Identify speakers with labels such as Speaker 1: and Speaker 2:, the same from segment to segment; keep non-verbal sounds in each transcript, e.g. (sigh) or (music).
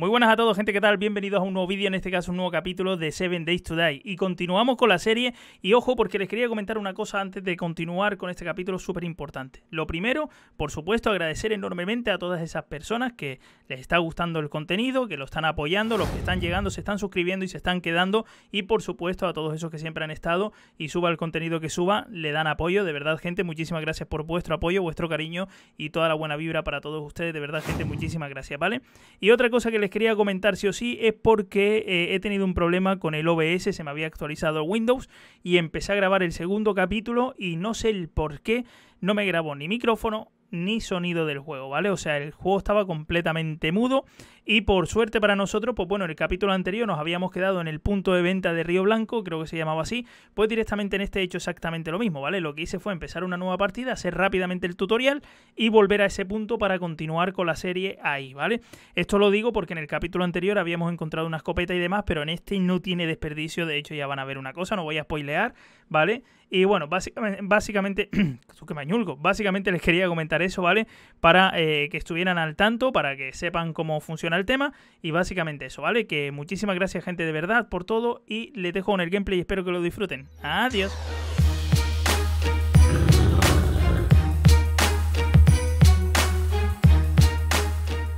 Speaker 1: Muy buenas a todos, gente, ¿qué tal? Bienvenidos a un nuevo vídeo, en este caso un nuevo capítulo de Seven Days Today Y continuamos con la serie, y ojo, porque les quería comentar una cosa antes de continuar con este capítulo súper importante. Lo primero, por supuesto, agradecer enormemente a todas esas personas que les está gustando el contenido, que lo están apoyando, los que están llegando, se están suscribiendo y se están quedando, y por supuesto a todos esos que siempre han estado y suba el contenido que suba, le dan apoyo. De verdad, gente, muchísimas gracias por vuestro apoyo, vuestro cariño y toda la buena vibra para todos ustedes. De verdad, gente, muchísimas gracias, ¿vale? Y otra cosa que les quería comentar si o sí es porque eh, he tenido un problema con el OBS, se me había actualizado Windows y empecé a grabar el segundo capítulo y no sé el por qué no me grabó ni micrófono ni sonido del juego, ¿vale? O sea, el juego estaba completamente mudo y por suerte para nosotros, pues bueno, en el capítulo anterior nos habíamos quedado en el punto de venta de Río Blanco, creo que se llamaba así, pues directamente en este he hecho exactamente lo mismo, ¿vale? Lo que hice fue empezar una nueva partida, hacer rápidamente el tutorial y volver a ese punto para continuar con la serie ahí, ¿vale? Esto lo digo porque en el capítulo anterior habíamos encontrado una escopeta y demás, pero en este no tiene desperdicio, de hecho ya van a ver una cosa, no voy a spoilear, ¿vale? Y bueno, básicamente, básicamente, (clears throat) que básicamente les quería comentar eso, ¿vale? Para eh, que estuvieran al tanto, para que sepan cómo funciona el tema. Y básicamente eso, ¿vale? Que muchísimas gracias, gente, de verdad, por todo. Y les dejo con el gameplay y espero que lo disfruten. Adiós.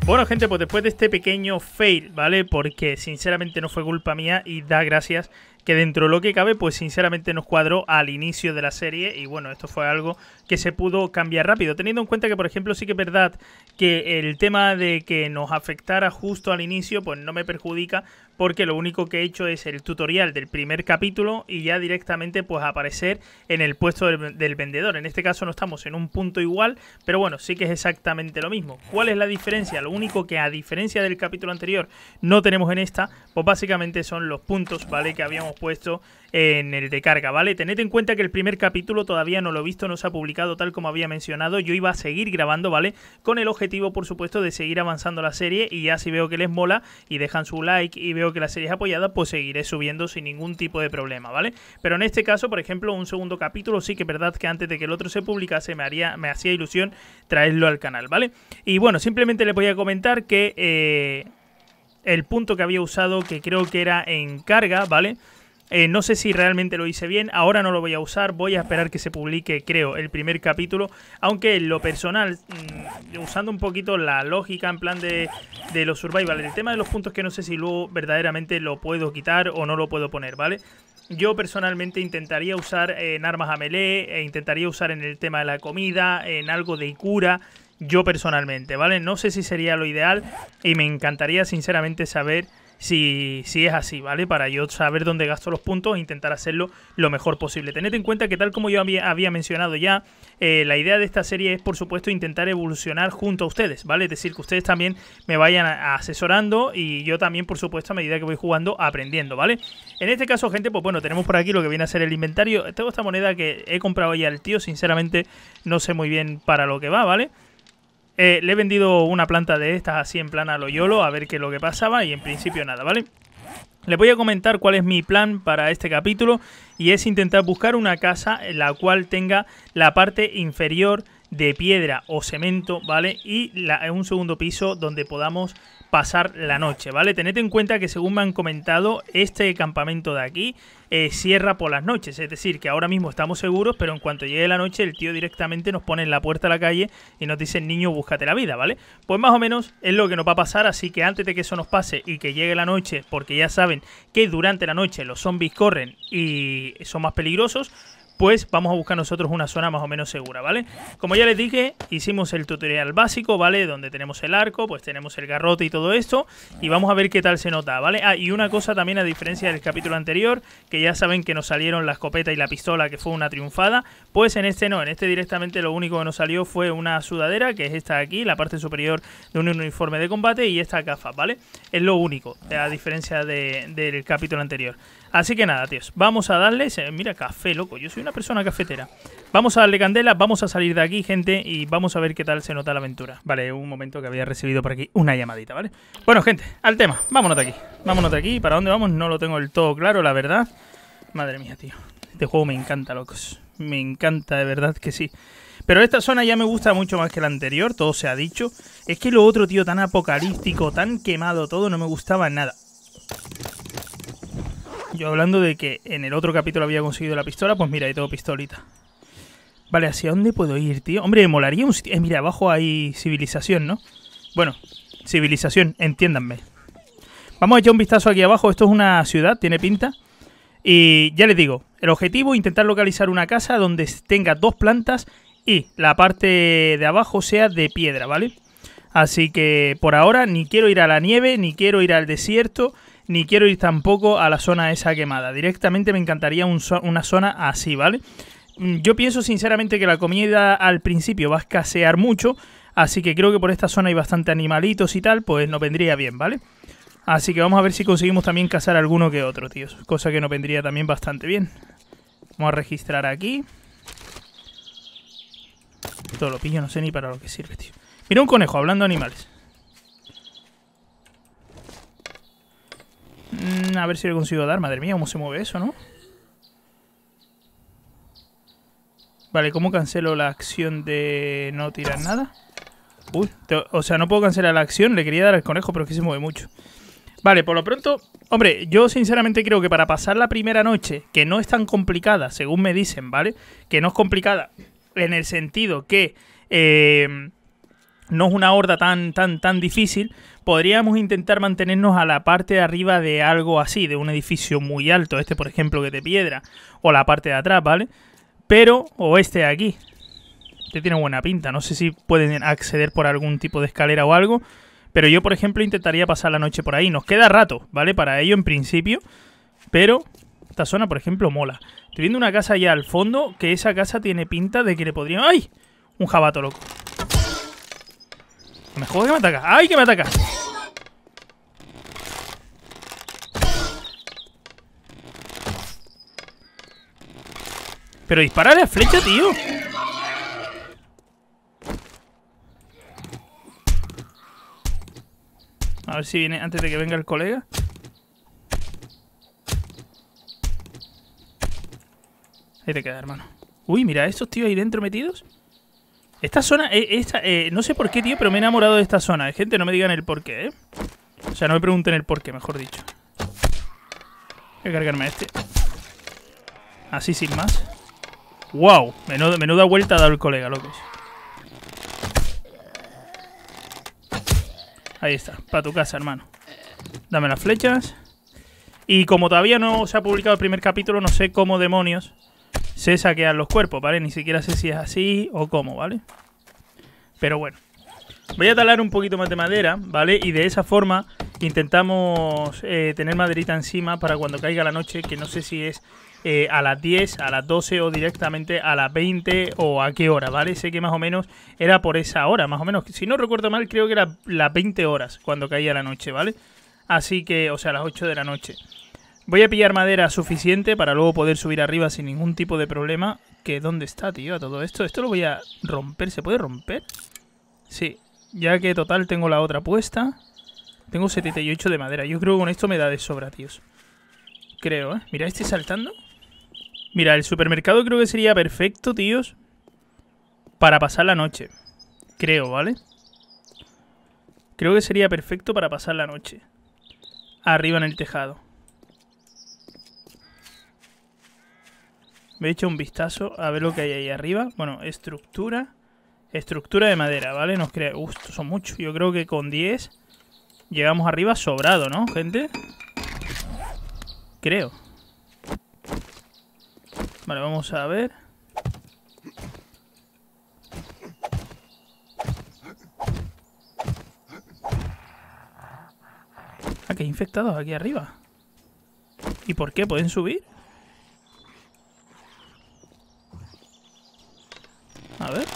Speaker 1: Bueno, gente, pues después de este pequeño fail, ¿vale? Porque sinceramente no fue culpa mía y da gracias que dentro de lo que cabe, pues sinceramente nos cuadró al inicio de la serie y bueno, esto fue algo que se pudo cambiar rápido, teniendo en cuenta que por ejemplo sí que es verdad que el tema de que nos afectara justo al inicio, pues no me perjudica porque lo único que he hecho es el tutorial del primer capítulo y ya directamente pues aparecer en el puesto del, vendedor. En este caso no estamos en un punto igual, pero bueno, sí que es exactamente lo mismo. ¿Cuál es la diferencia? Lo único que a diferencia del capítulo anterior no tenemos en esta, pues básicamente son los puntos, ¿vale? Que habíamos puesto en el de carga, ¿vale? Tened en cuenta que el primer capítulo todavía no lo he visto, no se ha publicado tal como había mencionado, yo iba a seguir grabando, ¿vale? Con el objetivo, por supuesto, de seguir avanzando la serie y ya si veo que les mola y dejan su like y veo que la serie es apoyada, pues seguiré subiendo sin ningún tipo de problema, ¿vale? Pero en este caso, por ejemplo, un segundo capítulo sí que es verdad que antes de que el otro se publicase me, haría, me hacía ilusión traerlo al canal, ¿vale? Y bueno, simplemente les voy a comentar que... Eh, el punto que había usado, que creo que era en carga, ¿vale? Eh, no sé si realmente lo hice bien, ahora no lo voy a usar, voy a esperar que se publique, creo, el primer capítulo, aunque lo personal, mm, usando un poquito la lógica en plan de, de los survival, el tema de los puntos que no sé si luego verdaderamente lo puedo quitar o no lo puedo poner, ¿vale? Yo personalmente intentaría usar eh, en armas a melee, e intentaría usar en el tema de la comida, en algo de cura, yo personalmente, ¿vale? No sé si sería lo ideal y me encantaría sinceramente saber si, es así, ¿vale? Para yo saber dónde gasto los puntos e intentar hacerlo lo mejor posible. Tened en cuenta que tal como yo había, mencionado ya, eh, la idea de esta serie es por supuesto intentar evolucionar junto a ustedes, ¿vale? Es decir, que ustedes también me vayan asesorando y yo también por supuesto a medida que voy jugando aprendiendo, ¿vale? En este caso, gente, pues bueno, tenemos por aquí lo que viene a ser el inventario. Tengo esta moneda que he comprado ya el tío, sinceramente no sé muy bien para lo que va, ¿vale? vale eh, le he vendido una planta de estas así en plan a lo a ver qué es lo que pasaba y en principio nada, ¿vale? Le voy a comentar cuál es mi plan para este capítulo y es intentar buscar una casa en la cual tenga la parte inferior de piedra o cemento, ¿vale? Y la, un segundo piso donde podamos pasar la noche, ¿vale? Tened en cuenta que según me han comentado, este campamento de aquí eh, cierra por las noches, es decir, que ahora mismo estamos seguros, pero en cuanto llegue la noche, el tío directamente nos pone en la puerta a la calle y nos dice, niño, búscate la vida, ¿vale? Pues más o menos es lo que nos va a pasar, así que antes de que eso nos pase y que llegue la noche, porque ya saben que durante la noche los zombies corren y son más peligrosos, pues vamos a buscar nosotros una zona más o menos segura, ¿vale? Como ya les dije, hicimos el tutorial básico, ¿vale? Donde tenemos el arco, pues tenemos el garrote y todo esto, y vamos a ver qué tal se nota, ¿vale? Ah, y una cosa también a diferencia del capítulo anterior, que ya saben que nos salieron la escopeta y la pistola, que fue una triunfada, pues en este no, en este directamente lo único que nos salió fue una sudadera, que es esta de aquí, la parte superior de un uniforme de combate, y esta gafa, ¿vale? Es lo único, a diferencia de, del capítulo anterior. Así que nada, tíos, vamos a darle... Eh, mira, café, loco, yo soy una persona cafetera. Vamos a darle candela, vamos a salir de aquí, gente, y vamos a ver qué tal se nota la aventura. Vale, un momento que había recibido por aquí una llamadita, ¿vale? Bueno, gente, al tema, vámonos de aquí. Vámonos de aquí, ¿para dónde vamos? No lo tengo del todo claro, la verdad. Madre mía, tío. Este juego me encanta, locos. Me encanta, de verdad que sí. Pero esta zona ya me gusta mucho más que la anterior, todo se ha dicho. Es que lo otro, tío, tan apocalíptico, tan quemado todo, no me gustaba nada. Yo hablando de que en el otro capítulo había conseguido la pistola, pues mira, ahí tengo pistolita. Vale, ¿hacia dónde puedo ir, tío? Hombre, me molaría un sitio... Eh, mira, abajo hay civilización, ¿no? Bueno, civilización, entiéndanme. Vamos a echar un vistazo aquí abajo. Esto es una ciudad, tiene pinta. Y ya les digo, el objetivo, intentar localizar una casa donde tenga dos plantas y la parte de abajo sea de piedra, ¿vale? Así que por ahora ni quiero ir a la nieve, ni quiero ir al desierto, ni quiero ir tampoco a la zona esa quemada. Directamente me encantaría una zona así, ¿vale? Mm, yo pienso sinceramente que la comida al principio va a escasear mucho, así que creo que por esta zona hay bastante animalitos y tal, pues nos vendría bien, ¿vale? Así que vamos a ver si conseguimos también cazar alguno que otro, tíos. Cosa que nos vendría también bastante bien. Vamos a registrar aquí. Todo lo pillo, no sé ni para lo que sirve, tío. Mira un conejo hablando de animales. Mm, a ver si le consigo dar. Madre mía, cómo se mueve eso, ¿no? Vale, ¿cómo cancelo la acción de no tirar nada? Uy, o sea, no puedo cancelar la acción. Le quería dar al conejo, pero es que se mueve mucho. Vale, por lo pronto... Hombre, yo sinceramente creo que para pasar la primera noche, que no es tan complicada, según me dicen, ¿vale? Que no es complicada, en el sentido que eh, no es una horda tan, tan, tan difícil, podríamos intentar mantenernos a la parte de arriba de algo así, de un edificio muy alto, este por ejemplo que es de piedra, o la parte de atrás, ¿vale? Pero, o este de aquí, este tiene buena pinta, no sé si pueden acceder por algún tipo de escalera o algo, pero yo por ejemplo intentaría pasar la noche por ahí, nos queda rato, ¿vale? Para ello en principio, pero esta zona por ejemplo mola. Estoy viendo una casa allá al fondo, que esa casa tiene pinta de que le podrían... ¡Ay! Un jabato, loco. Me jodas que me ataca. ¡Ay, que me ataca! Pero dispara la flecha, tío. A ver si viene antes de que venga el colega. te queda, hermano? Uy, mira, estos tíos ahí dentro metidos. Esta zona, eh, esta, eh, no sé por qué, tío, pero me he enamorado de esta zona. Gente, no me digan el por qué, ¿eh? O sea, no me pregunten el por qué, mejor dicho. Voy a cargarme a este. Así sin más. ¡Wow! Menuda, vuelta ha dado el colega, loco Ahí está, para tu casa, hermano. Dame las flechas. Y como todavía no se ha publicado el primer capítulo, no sé cómo demonios se saquean los cuerpos, ¿vale? Ni siquiera sé si es así o cómo, ¿vale? Pero bueno. Voy a talar un poquito más de madera, ¿vale? Y de esa forma intentamos eh, tener maderita encima para cuando caiga la noche, que no sé si es eh, a las 10, a las 12 o directamente a las 20 o a qué hora, ¿vale? Sé que más o menos era por esa hora, más o menos. Si no recuerdo mal, creo que era las 20 horas cuando caía la noche, ¿vale? Así que, o sea, las 8 de la noche. Voy a pillar madera suficiente para luego poder subir arriba sin ningún tipo de problema. ¿Que dónde está, tío? Todo esto. Esto lo voy a romper. ¿Se puede romper? Sí. Ya que total tengo la otra puesta. Tengo 78 de madera. Yo creo que con esto me da de sobra, tíos. Creo, ¿eh? Mira, estoy saltando. Mira, el supermercado creo que sería perfecto, tíos. Para pasar la noche. Creo, ¿vale? Creo que sería perfecto para pasar la noche. Arriba en el tejado. Me he hecho un vistazo a ver lo que hay ahí arriba. Bueno, estructura. Estructura de madera, ¿vale? Nos crea... Uf, son muchos. Yo creo que con 10 llegamos arriba sobrado, ¿no, gente? Creo. Vale, vamos a ver. Ah, que hay infectados aquí arriba. ¿Y por qué? ¿Pueden subir? A ver.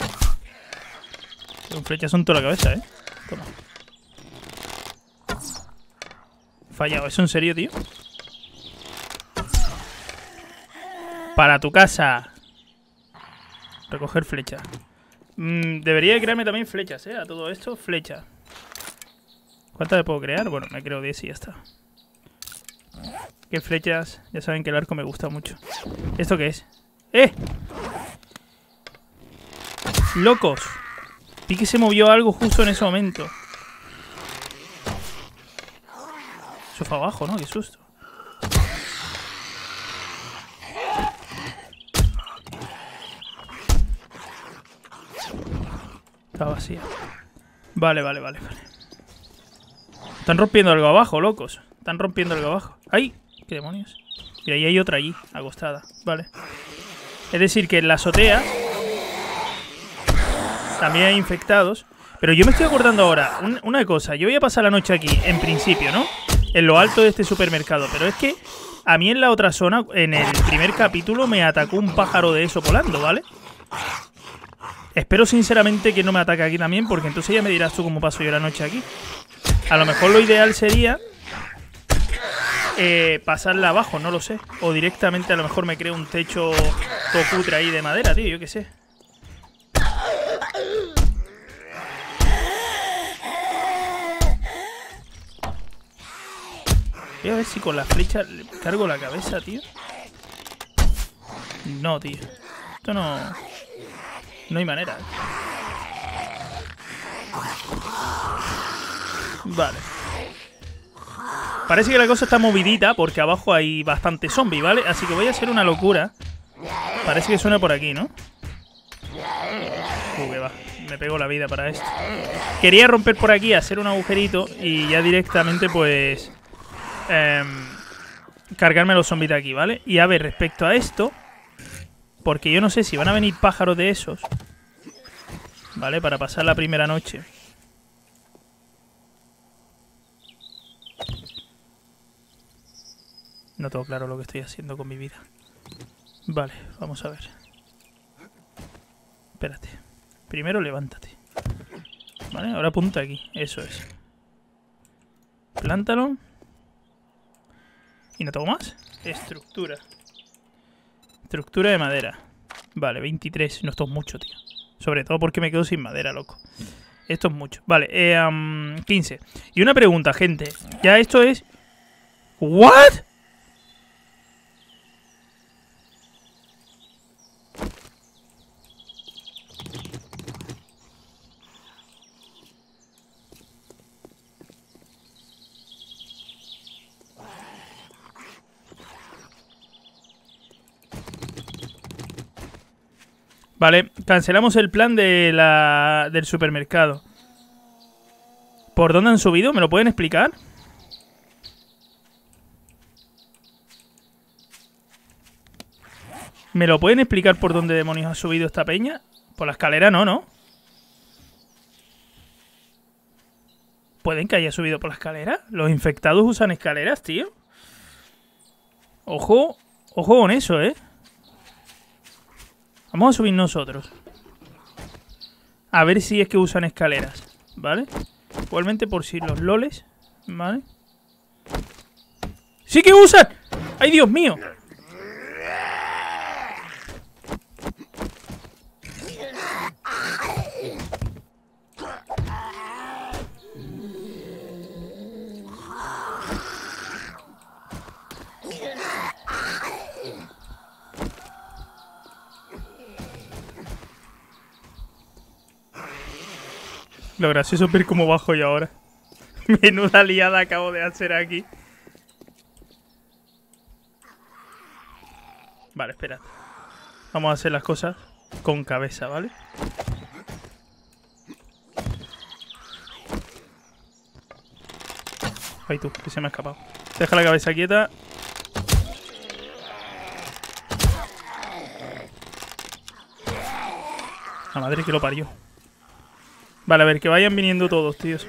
Speaker 1: Un flechas, son toda la cabeza, ¿eh? Toma. Fallado. es en serio, tío? Para tu casa. Recoger flechas. Mmm... debería crearme también flechas, ¿eh? A todo esto, flecha. ¿Cuántas le puedo crear? Bueno, me creo 10 y ya está. ¿Qué flechas? Ya saben que el arco me gusta mucho. ¿Esto qué es? ¡Eh! locos. Vi que se movió algo justo en ese momento. Eso fue abajo, ¿no? Qué susto. Está vacía. Vale, vale, vale, vale. Están rompiendo algo abajo, locos. Están rompiendo algo abajo. ¡Ay! ¿Qué demonios? Y ahí hay otra allí, acostada. Vale. Es decir, que en la azotea también hay infectados. Pero yo me estoy acordando ahora, una cosa, yo voy a pasar la noche aquí, en principio, ¿no? En lo alto de este supermercado, pero es que a mí en la otra zona, en el primer capítulo, me atacó un pájaro de eso volando, ¿vale? Espero sinceramente que no me ataque aquí también, porque entonces ya me dirás tú cómo paso yo la noche aquí. A lo mejor lo ideal sería eh, pasarla abajo, no lo sé. O directamente a lo mejor me creo un techo Tocutre ahí de madera, tío, yo qué sé. Voy a ver si con las flechas le cargo la cabeza, tío. No, tío. Esto no... No hay manera. Eh. Vale. Parece que la cosa está movidita porque abajo hay bastante zombie, ¿vale? Así que voy a hacer una locura. Parece que suena por aquí, ¿no? Uy, uh, que va. Me pego la vida para esto. Quería romper por aquí, hacer un agujerito y ya directamente pues Em, cargarme los zombies de aquí, ¿vale? Y a ver, respecto a esto, porque yo no sé si van a venir pájaros de esos, ¿vale? Para pasar la primera noche. No tengo claro lo que estoy haciendo con mi vida. Vale, vamos a ver. Espérate. Primero levántate. Vale, ahora apunta aquí. Eso es. Plántalo. ¿Y no tengo más? Estructura. Estructura de madera. Vale, 23. No, esto es mucho, tío. Sobre todo porque me quedo sin madera, loco. Esto es mucho. Vale, 15. Eh, y una pregunta, gente. Ya esto es... ¿What? Vale, cancelamos el plan de la, del supermercado. ¿Por dónde han subido? ¿Me lo pueden explicar? ¿Me lo pueden explicar por dónde demonios ha subido esta peña? Por la escalera no, ¿no? ¿Pueden que haya subido por la escalera? ¿Los infectados usan escaleras, tío? Ojo, ojo con eso, ¿eh? Vamos a subir nosotros. A ver si es que usan escaleras, ¿vale? Igualmente por si los loles, ¿vale? ¡Sí que usan! ¡Ay, Dios mío! Lo gracioso es ver cómo bajo yo ahora. (laughs) Menuda liada acabo de hacer aquí. Vale, espera. Vamos a hacer las cosas con cabeza, ¿vale? Ahí tú, que se me ha escapado. Deja la cabeza quieta. La madre que lo parió. Vale, a ver, que vayan viniendo todos, tíos.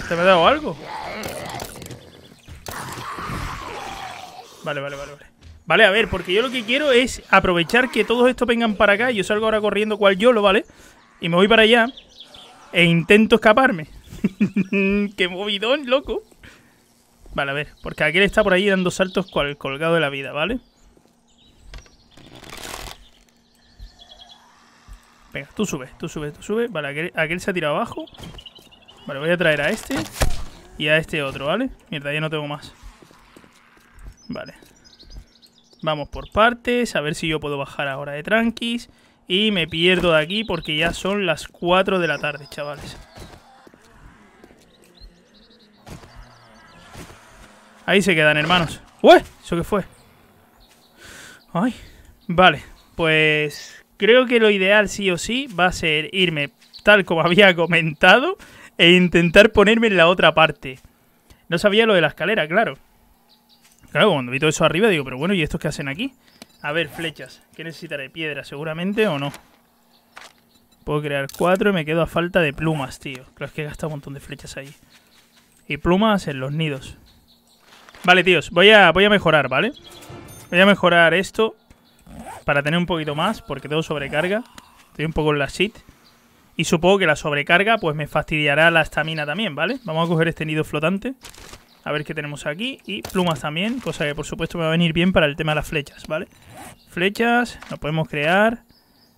Speaker 1: ¿Te me ha dado algo? Vale, vale, vale, vale. Vale, a ver, porque yo lo que quiero es aprovechar que todos estos vengan para acá. Yo salgo ahora corriendo cual yo lo, ¿vale? Y me voy para allá. E intento escaparme. (laughs) ¡Qué movidón, loco! Vale, a ver, porque aquel está por ahí dando saltos cual colgado de la vida, ¿vale? Venga, tú subes, tú subes, tú subes. Vale, aquel, aquel se ha tirado abajo. Vale, voy a traer a este y a este otro, ¿vale? Mierda, ya no tengo más. Vale. Vamos por partes, a ver si yo puedo bajar ahora de tranquis. Y me pierdo de aquí porque ya son las 4 de la tarde, chavales. Ahí se quedan, hermanos. ¡Ueh! ¿Eso qué fue? Ay. Vale, pues creo que lo ideal sí o sí va a ser irme tal como había comentado e intentar ponerme en la otra parte. No sabía lo de la escalera, claro. Claro, cuando vi todo eso arriba digo, pero bueno, ¿y estos qué hacen aquí? A ver, flechas. ¿Qué necesitaré? ¿Piedra seguramente o no? Puedo crear cuatro y me quedo a falta de plumas, tío. creo que he gastado un montón de flechas ahí. Y plumas en los nidos. Vale, tíos, voy a, voy a mejorar, ¿vale? Voy a mejorar esto para tener un poquito más, porque tengo sobrecarga. Estoy un poco en la shit. Y supongo que la sobrecarga pues me fastidiará la estamina también, ¿vale? Vamos a coger este nido flotante. A ver qué tenemos aquí. Y plumas también, cosa que por supuesto me va a venir bien para el tema de las flechas, ¿vale? Flechas, nos podemos crear.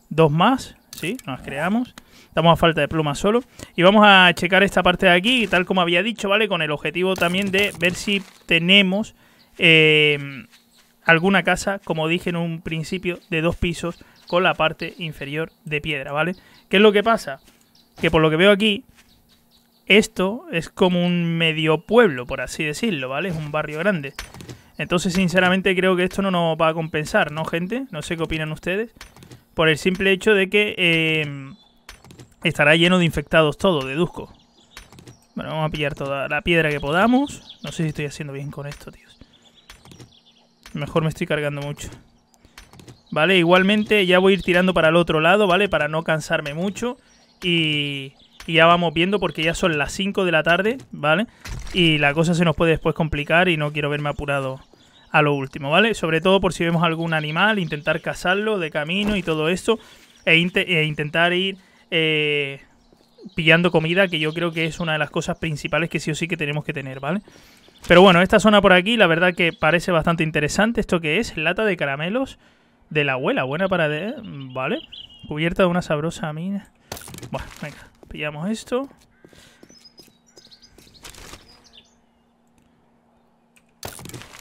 Speaker 1: Dos más, ¿sí? Nos las creamos. Estamos a falta de plumas solo. Y vamos a checar esta parte de aquí, tal como había dicho, ¿vale? Con el objetivo también de ver si tenemos... Eh, alguna casa, como dije en un principio, de dos pisos con la parte inferior de piedra, ¿vale? ¿Qué es lo que pasa? Que por lo que veo aquí, esto es como un medio pueblo, por así decirlo, ¿vale? Es un barrio grande. Entonces, sinceramente, creo que esto no nos va a compensar, ¿no, gente? No sé qué opinan ustedes. Por el simple hecho de que eh, estará lleno de infectados todo, deduzco. Bueno, vamos a pillar toda la piedra que podamos. No sé si estoy haciendo bien con esto, tíos. Mejor me estoy cargando mucho. Vale, igualmente ya voy a ir tirando para el otro lado, ¿vale? Para no cansarme mucho. Y, ya vamos viendo porque ya son las 5 de la tarde, ¿vale? Y la cosa se nos puede después complicar y no quiero verme apurado a lo último, ¿vale? Sobre todo por si vemos algún animal, intentar cazarlo de camino y todo eso E, e intentar ir eh, pillando comida, que yo creo que es una de las cosas principales que sí o sí que tenemos que tener, ¿vale? Pero bueno, esta zona por aquí, la verdad que parece bastante interesante. ¿Esto que es? Lata de caramelos de la abuela. Buena para... De... Vale. Cubierta de una sabrosa mina. Bueno, venga. Pillamos esto.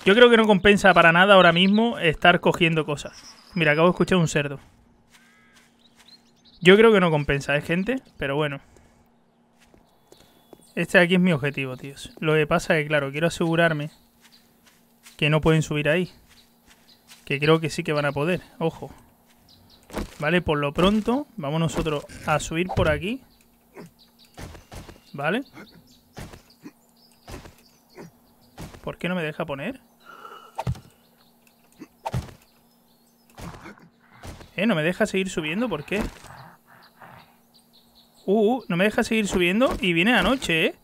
Speaker 1: Yo creo que no compensa para nada ahora mismo estar cogiendo cosas. Mira, acabo de escuchar un cerdo. Yo creo que no compensa, ¿eh, gente? Pero bueno. Este de aquí es mi objetivo, tíos. Lo que pasa es que, claro, quiero asegurarme que no pueden subir ahí. Que creo que sí que van a poder, ojo. Vale, por lo pronto, vamos nosotros a subir por aquí. Vale. ¿Por qué no me deja poner? Eh, no me deja seguir subiendo, ¿por qué? Uh, uh, no me deja seguir subiendo y viene anoche ¿eh?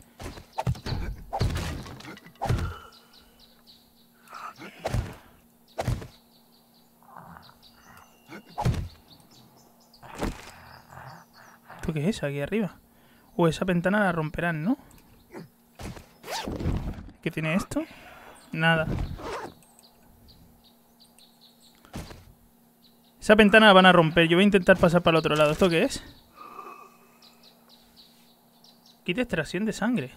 Speaker 1: qué es aquí arriba? Uh, esa ventana la romperán, ¿no? ¿Qué tiene esto? Nada. Esa ventana la van a romper. Yo voy a intentar pasar para el otro lado. ¿Esto qué es? Kit extracción de sangre.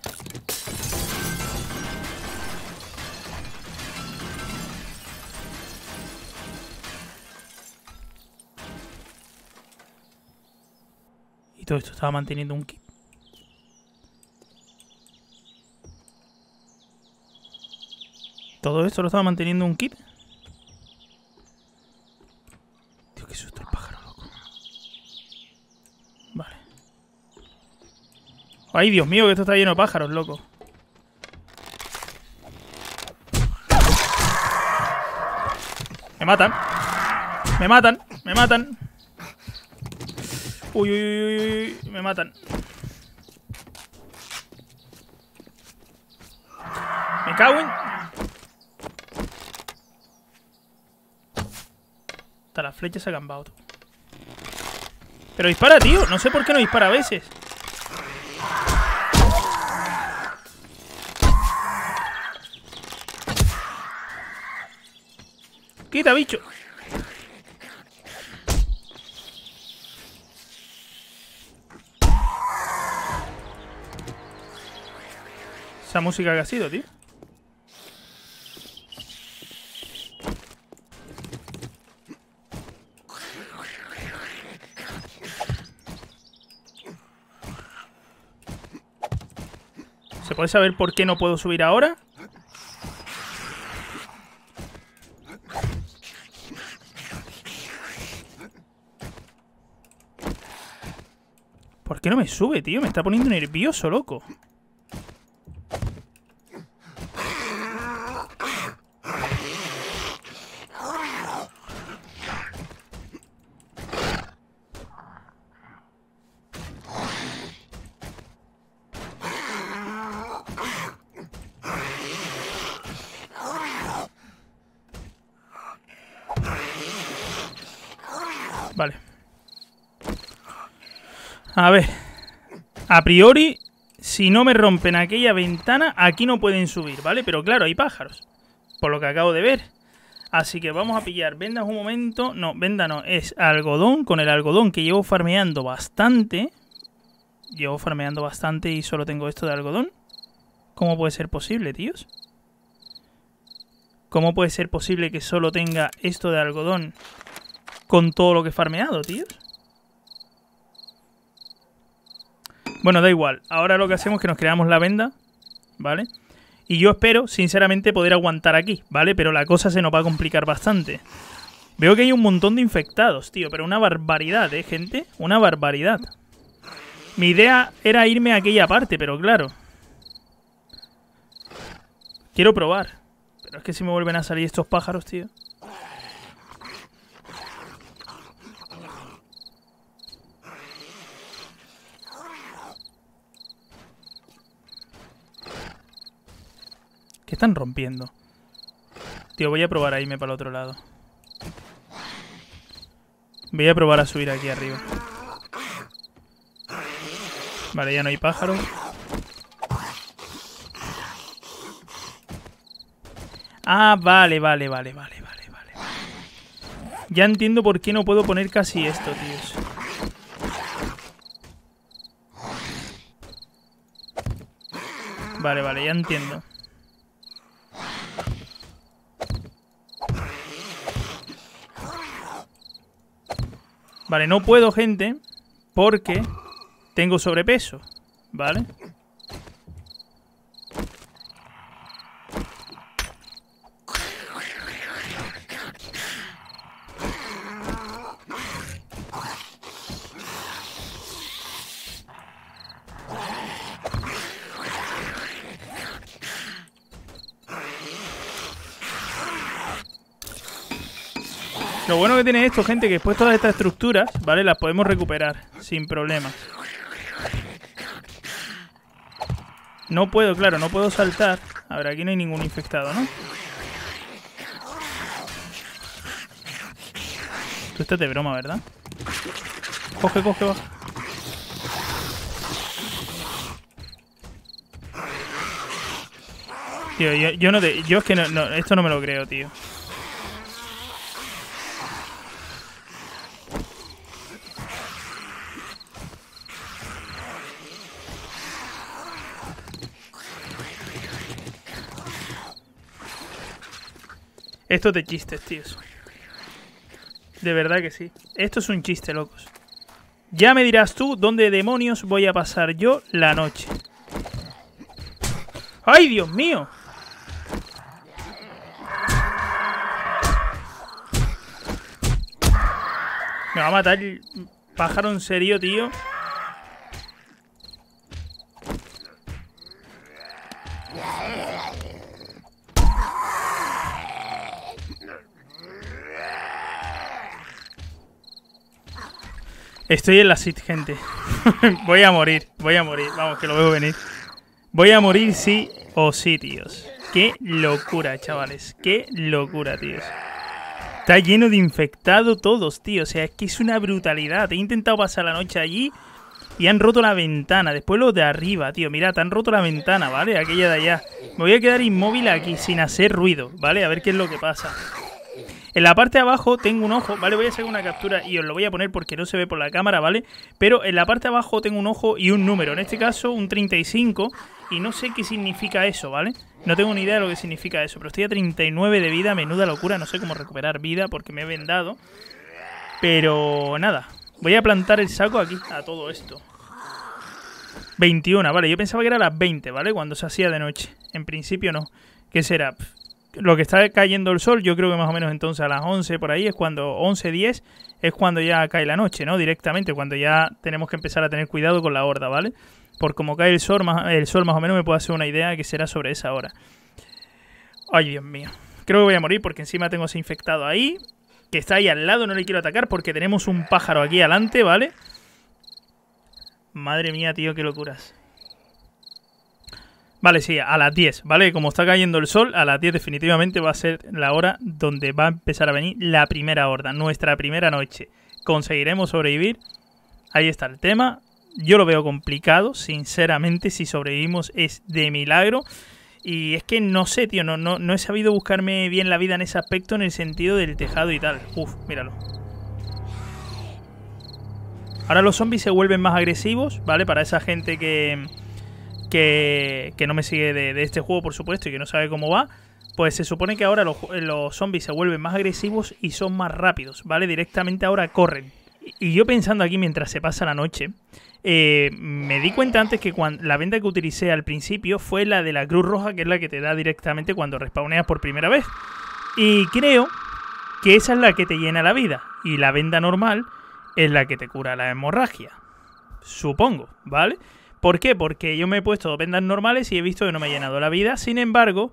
Speaker 1: Y todo esto estaba manteniendo un kit. Todo esto lo estaba manteniendo un kit. Ay, Dios mío, que esto está lleno de pájaros, loco. Me matan. Me matan. Me matan. Uy, uy, uy, Me matan. Me cago en... Hasta las flechas se han Pero dispara, tío. No sé por qué no dispara a veces. ¡Quita, bicho! Esa música que ha sido, tío. ¿Se puede saber por qué no puedo subir ahora? me sube, tío. Me está poniendo nervioso, loco. Vale. A ver a priori, si no me rompen aquella ventana, aquí no pueden subir, ¿vale? Pero claro, hay pájaros, por lo que acabo de ver. Así que vamos a pillar vendas un momento. No, venda no, es algodón. Con el algodón que llevo farmeando bastante. Llevo farmeando bastante y solo tengo esto de algodón. ¿Cómo puede ser posible, tíos? ¿Cómo puede ser posible que solo tenga esto de algodón con todo lo que he farmeado, tíos? Bueno, da igual. Ahora lo que hacemos es que nos creamos la venda, ¿vale? Y yo espero, sinceramente, poder aguantar aquí, ¿vale? Pero la cosa se nos va a complicar bastante. Veo que hay un montón de infectados, tío, pero una barbaridad, ¿eh, gente? Una barbaridad. Mi idea era irme a aquella parte, pero claro. Quiero probar. Pero es que si me vuelven a salir estos pájaros, tío. rompiendo. Tío, voy a probar a irme para el otro lado. Voy a probar a subir aquí arriba. Vale, ya no hay pájaro. Ah, vale, vale, vale, vale, vale, vale. Ya entiendo por qué no puedo poner casi esto, tíos. Vale, vale, ya entiendo. Vale, no puedo, gente, porque tengo sobrepeso, ¿vale? bueno que tiene esto, gente, que después todas estas estructuras, ¿vale? Las podemos recuperar sin problemas. No puedo, claro, no puedo saltar. A ver, aquí no hay ningún infectado, ¿no? Tú estás de broma, ¿verdad? Coge, coge, baja. Tío, yo, no te... Yo es que no, esto no me lo creo, tío. Esto es de chistes, tío. De verdad que sí. Esto es un chiste, locos. Ya me dirás tú dónde demonios voy a pasar yo la noche. ¡Ay, Dios mío! Me va a matar el pájaro en serio, tío. Estoy en la sit, gente. (laughs) voy a morir, voy a morir. Vamos, que lo veo venir. Voy a morir sí o sí, tíos. Qué locura, chavales. Qué locura, tíos. Está lleno de infectado todos, tío. O sea, es que es una brutalidad. He intentado pasar la noche allí y han roto la ventana. Después los de arriba, tío. Mirad, han roto la ventana, ¿vale? Aquella de allá. Me voy a quedar inmóvil aquí sin hacer ruido, ¿vale? A ver qué es lo que pasa. En la parte de abajo tengo un ojo, ¿vale? Voy a hacer una captura y os lo voy a poner porque no se ve por la cámara, ¿vale? Pero en la parte de abajo tengo un ojo y un número, en este caso un 35, y no sé qué significa eso, ¿vale? No tengo ni idea de lo que significa eso, pero estoy a 39 de vida, menuda locura, no sé cómo recuperar vida porque me he vendado. Pero nada, voy a plantar el saco aquí a todo esto. 21, vale, yo pensaba que era las 20, ¿vale? Cuando se hacía de noche. En principio no. ¿Qué será? lo que está cayendo el sol, yo creo que más o menos entonces a las 11 por ahí es cuando, 11, 10, es cuando ya cae la noche, ¿no? Directamente, cuando ya tenemos que empezar a tener cuidado con la horda, ¿vale? Por como cae el sol, más, el sol más o menos me puedo hacer una idea que será sobre esa hora. Ay, Dios mío. Creo que voy a morir porque encima tengo ese infectado ahí, que está ahí al lado, no le quiero atacar porque tenemos un pájaro aquí adelante, ¿vale? Madre mía, tío, qué locuras. Vale, sí, a las 10, ¿vale? Como está cayendo el sol, a las 10 definitivamente va a ser la hora donde va a empezar a venir la primera horda, nuestra primera noche. ¿Conseguiremos sobrevivir? Ahí está el tema. Yo lo veo complicado, sinceramente, si sobrevivimos es de milagro. Y es que no sé, tío, no, no, he sabido buscarme bien la vida en ese aspecto, en el sentido del tejado y tal. Uf, míralo. Ahora los zombies se vuelven más agresivos, ¿vale? Para esa gente que, que, no me sigue de, este juego, por supuesto, y que no sabe cómo va, pues se supone que ahora los, zombies se vuelven más agresivos y son más rápidos, ¿vale? Directamente ahora corren. Y yo pensando aquí mientras se pasa la noche, eh, me di cuenta antes que la venda que utilicé al principio fue la de la Cruz Roja, que es la que te da directamente cuando respawneas por primera vez. Y creo que esa es la que te llena la vida. Y la venda normal es la que te cura la hemorragia. Supongo, ¿vale? ¿Por qué? Porque yo me he puesto dos vendas normales y he visto que no me ha llenado la vida. Sin embargo,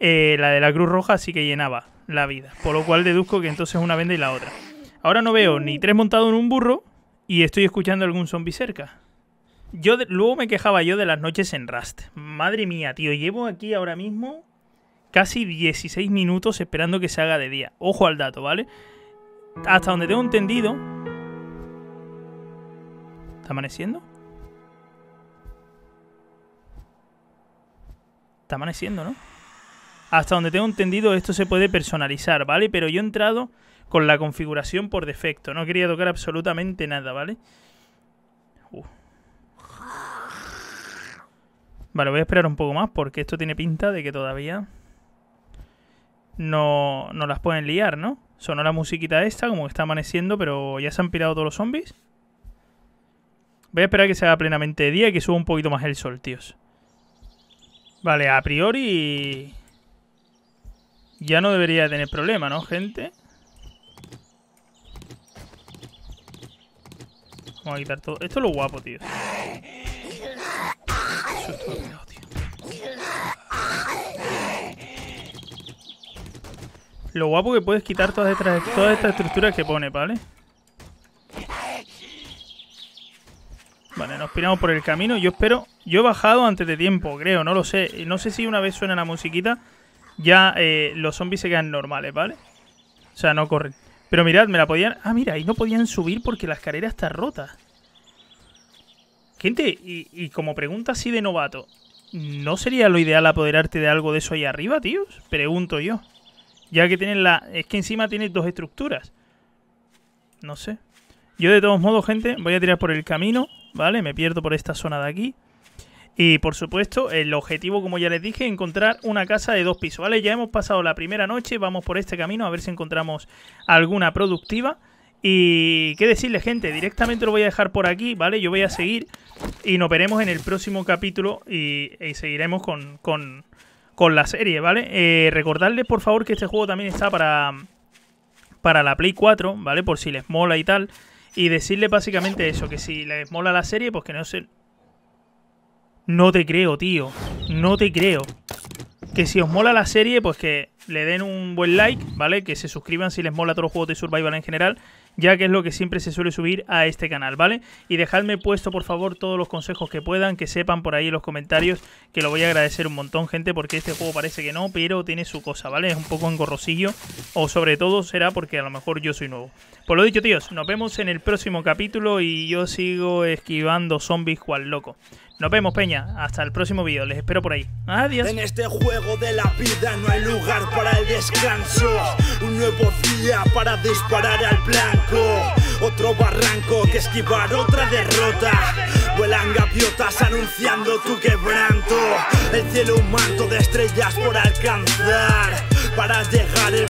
Speaker 1: eh, la de la Cruz Roja sí que llenaba la vida. Por lo cual deduzco que entonces una venda y la otra. Ahora no veo ni tres montados en un burro y estoy escuchando algún zombie cerca. Yo luego me quejaba yo de las noches en Rust. Madre mía, tío, llevo aquí ahora mismo casi 16 minutos esperando que se haga de día. Ojo al dato, ¿vale? Hasta donde tengo entendido. ¿Está amaneciendo? Está amaneciendo, ¿no? Hasta donde tengo entendido, esto se puede personalizar, ¿vale? Pero yo he entrado con la configuración por defecto. No quería tocar absolutamente nada, ¿vale? Uh. Vale, voy a esperar un poco más porque esto tiene pinta de que todavía no, las pueden liar, ¿no? Sonó la musiquita esta, como que está amaneciendo, pero ya se han pirado todos los zombies. Voy a esperar que se haga plenamente de día y que suba un poquito más el sol, tíos. Vale, a priori... Ya no debería tener problema, ¿no, gente? Vamos a quitar todo. Esto es lo guapo, tío. Eso tío. Lo guapo que puedes quitar todas estas, todas estas estructuras que pone, ¿vale? vale Vale, nos piramos por el camino. Yo espero. Yo he bajado antes de tiempo, creo, no lo sé. No sé si una vez suena la musiquita, ya eh, los zombies se quedan normales, ¿vale? O sea, no corren. Pero mirad, me la podían. Ah, mira, y no podían subir porque la escalera está rota. Gente, y, y como pregunta así de novato, ¿no sería lo ideal apoderarte de algo de eso ahí arriba, tíos? Pregunto yo. Ya que tienen la. Es que encima tienes dos estructuras. No sé. Yo, de todos modos, gente, voy a tirar por el camino. ¿vale? Me pierdo por esta zona de aquí. Y por supuesto, el objetivo, como ya les dije, encontrar una casa de dos pisos, ¿vale? Ya hemos pasado la primera noche, vamos por este camino a ver si encontramos alguna productiva. Y qué decirle, gente, directamente lo voy a dejar por aquí, ¿vale? Yo voy a seguir y nos veremos en el próximo capítulo y, seguiremos con, con, con, la serie, ¿vale? Eh, recordarles, por favor, que este juego también está para, para la Play 4, ¿vale? Por si les mola y tal. Y decirle básicamente eso, que si les mola la serie, pues que no se... No te creo, tío. No te creo. Que si os mola la serie, pues que le den un buen like, ¿vale? Que se suscriban si les mola todos los juegos de Survival en general ya que es lo que siempre se suele subir a este canal, ¿vale? Y dejadme puesto, por favor, todos los consejos que puedan, que sepan por ahí en los comentarios, que lo voy a agradecer un montón, gente, porque este juego parece que no, pero tiene su cosa, ¿vale? Es un poco engorrosillo, o sobre todo será porque a lo mejor yo soy nuevo. Por lo dicho, tíos, nos vemos en el próximo capítulo y yo sigo esquivando zombies cual loco. Nos vemos, Peña. Hasta el próximo vídeo. Les espero por ahí. Adiós. En este juego de la vida no hay lugar para el descanso. Un nuevo día para disparar al blanco. Otro barranco que esquivar otra derrota. Vuelan gaviotas anunciando tu quebranto. El cielo un manto de estrellas por alcanzar. Para llegar el